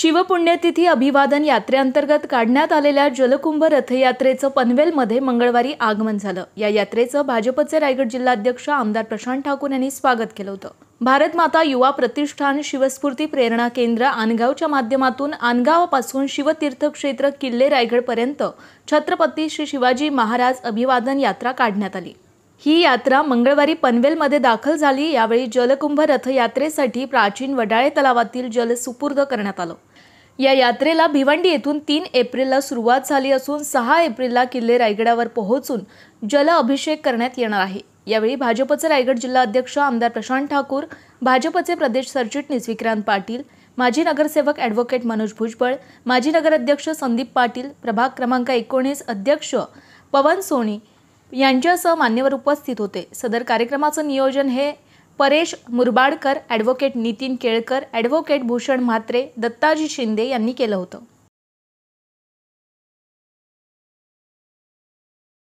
शिवपुण्यतिथी अभिवादन यात्रेअंतर्गत काढण्यात आलेल्या जलकुंभ रथयात्रेचं पनवेलमध्ये मंगळवारी आगमन झालं या यात्रेचं भाजपचे रायगड जिल्हाध्यक्ष आमदार प्रशांत ठाकूर यांनी स्वागत केलं होतं भारत माता युवा प्रतिष्ठान शिवस्फूर्ती प्रेरणा केंद्र आनगावच्या माध्यमातून आनगावापासून शिवतीर्थक्षेत्र किल्ले रायगडपर्यंत छत्रपती श्री शिवाजी महाराज अभिवादन यात्रा काढण्यात आली ही यात्रा मंगळवारी पनवेलमध्ये दाखल झाली यावेळी जलकुंभ रथयात्रेसाठी प्राचीन वडाळे तलावातील जल सुपूर्द करण्यात आलं या यात्रेला भिवंडी येथून तीन एप्रिलला सुरुवात झाली असून सहा एप्रिलला किल्ले रायगडावर पोहोचून जल अभिषेक करण्यात येणार आहे यावेळी भाजपचे रायगड जिल्हा अध्यक्ष आमदार प्रशांत ठाकूर भाजपचे प्रदेश सरचिटणीस विक्रांत पाटील माजी नगरसेवक ॲडव्होकेट मनोज भुजबळ माजी नगराध्यक्ष संदीप पाटील प्रभाग क्रमांक एकोणीस अध्यक्ष पवन सोनी यांच्यासह मान्यवर उपस्थित होते सदर कार्यक्रमाचं नियोजन हे परेश मुरबाडकर ॲडव्होकेट नितीन केळकर ॲडव्होकेट भूषण म्हात्रे दत्ताजी शिंदे यांनी केलं होतं